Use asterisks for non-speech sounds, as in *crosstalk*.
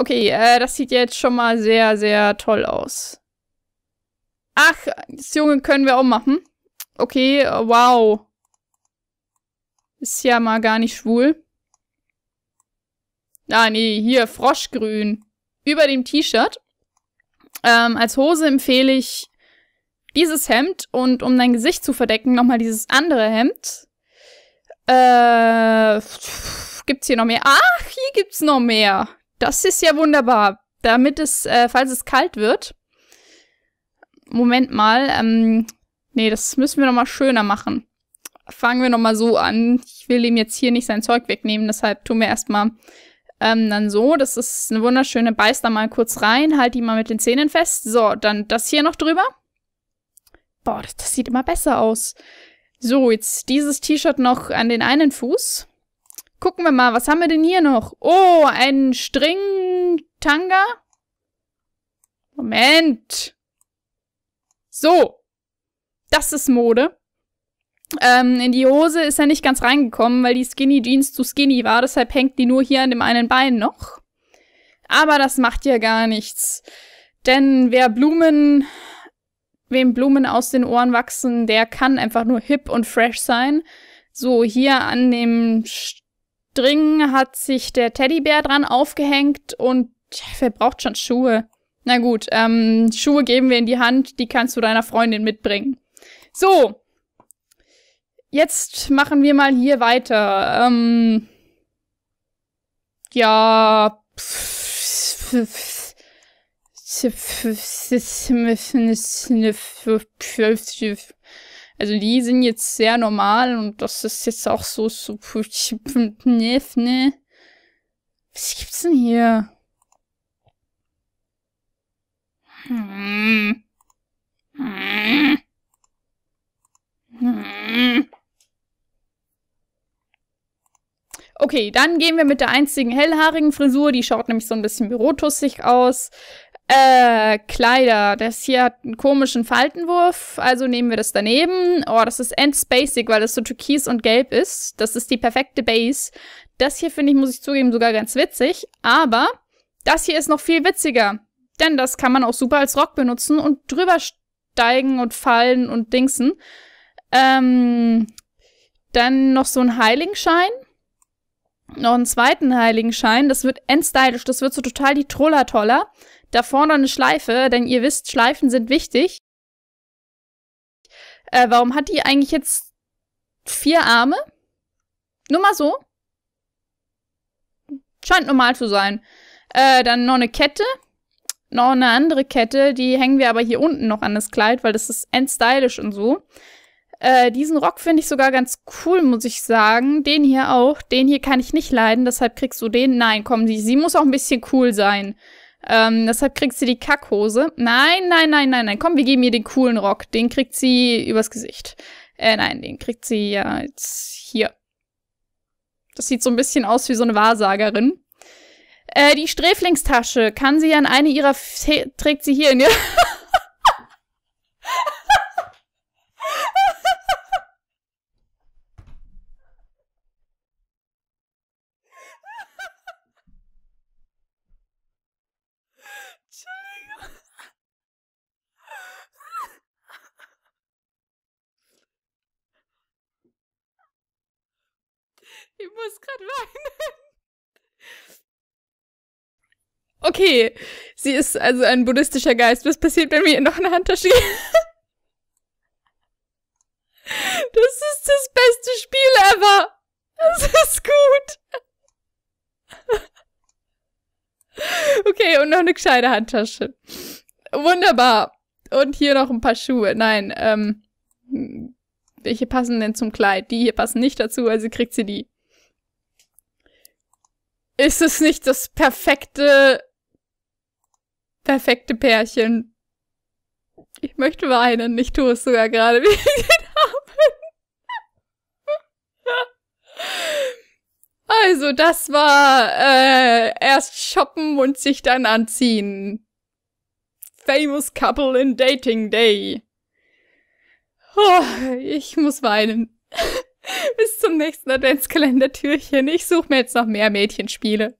Okay, äh, das sieht jetzt schon mal sehr, sehr toll aus. Ach, das Junge können wir auch machen. Okay, wow. Ist ja mal gar nicht schwul. Ah, nee, hier, Froschgrün. Über dem T-Shirt. Ähm, als Hose empfehle ich dieses Hemd und um dein Gesicht zu verdecken, nochmal dieses andere Hemd. Äh, pff, gibt's hier noch mehr? Ach, hier gibt's noch mehr. Das ist ja wunderbar. Damit es, äh, falls es kalt wird. Moment mal. Ähm, nee, das müssen wir nochmal schöner machen. Fangen wir nochmal so an. Ich will ihm jetzt hier nicht sein Zeug wegnehmen, deshalb tun wir erstmal ähm, dann so. Das ist eine wunderschöne. Beiß da mal kurz rein, halt die mal mit den Zähnen fest. So, dann das hier noch drüber. Boah, das, das sieht immer besser aus. So, jetzt dieses T-Shirt noch an den einen Fuß. Gucken wir mal, was haben wir denn hier noch? Oh, ein String-Tanga. Moment. So. Das ist Mode. Ähm, in die Hose ist er nicht ganz reingekommen, weil die Skinny Jeans zu skinny war. Deshalb hängt die nur hier an dem einen Bein noch. Aber das macht ja gar nichts. Denn wer Blumen, wem Blumen aus den Ohren wachsen, der kann einfach nur hip und fresh sein. So, hier an dem St Dringen hat sich der Teddybär dran aufgehängt und wer braucht schon Schuhe? Na gut, ähm, Schuhe geben wir in die Hand, die kannst du deiner Freundin mitbringen. So, jetzt machen wir mal hier weiter. Ähm, ja. pff, pff, pff, pff, pff, pff, pff, pff, pff, also die sind jetzt sehr normal und das ist jetzt auch so, so, ne, ne. Was gibt's denn hier? Hm. Hm. Hm. Okay, dann gehen wir mit der einzigen hellhaarigen Frisur. Die schaut nämlich so ein bisschen bürotussig aus. Äh, Kleider. Das hier hat einen komischen Faltenwurf, also nehmen wir das daneben. Oh, das ist end endspacig, weil das so türkis und gelb ist. Das ist die perfekte Base. Das hier finde ich, muss ich zugeben, sogar ganz witzig. Aber das hier ist noch viel witziger. Denn das kann man auch super als Rock benutzen und drüber steigen und fallen und dingsen. Ähm, dann noch so ein Heiligenschein noch einen zweiten Heiligenschein. Das wird endstylisch. Das wird so total die Troller-Toller. Da vorne eine Schleife, denn ihr wisst, Schleifen sind wichtig. Äh, warum hat die eigentlich jetzt vier Arme? Nur mal so. Scheint normal zu sein. Äh, dann noch eine Kette. Noch eine andere Kette. Die hängen wir aber hier unten noch an das Kleid, weil das ist endstylisch und so. Äh, diesen Rock finde ich sogar ganz cool, muss ich sagen. Den hier auch. Den hier kann ich nicht leiden, deshalb kriegst du den. Nein, komm, sie, sie muss auch ein bisschen cool sein. Ähm, deshalb kriegt sie die Kackhose. Nein, nein, nein, nein, nein. Komm, wir geben ihr den coolen Rock. Den kriegt sie übers Gesicht. Äh, nein, den kriegt sie ja jetzt hier. Das sieht so ein bisschen aus wie so eine Wahrsagerin. Äh, die Sträflingstasche kann sie an eine ihrer... F trägt sie hier in ihr... *laughs* Ich muss gerade weinen. Okay, sie ist also ein buddhistischer Geist. Was passiert, wenn wir ihr noch eine Handtasche geben? *laughs* Das ist das beste Spiel ever. Das ist gut. Okay, und noch eine gescheite Handtasche. Wunderbar. Und hier noch ein paar Schuhe. Nein, ähm, welche passen denn zum Kleid? Die hier passen nicht dazu, also kriegt sie die. Ist es nicht das perfekte, perfekte Pärchen? Ich möchte weinen, ich tue es sogar gerade wegen den Armen. Also, das war äh, erst shoppen und sich dann anziehen. Famous Couple in Dating Day. Oh, ich muss weinen. *laughs* Bis zum nächsten Adventskalender-Türchen. Ich suche mir jetzt noch mehr Mädchenspiele.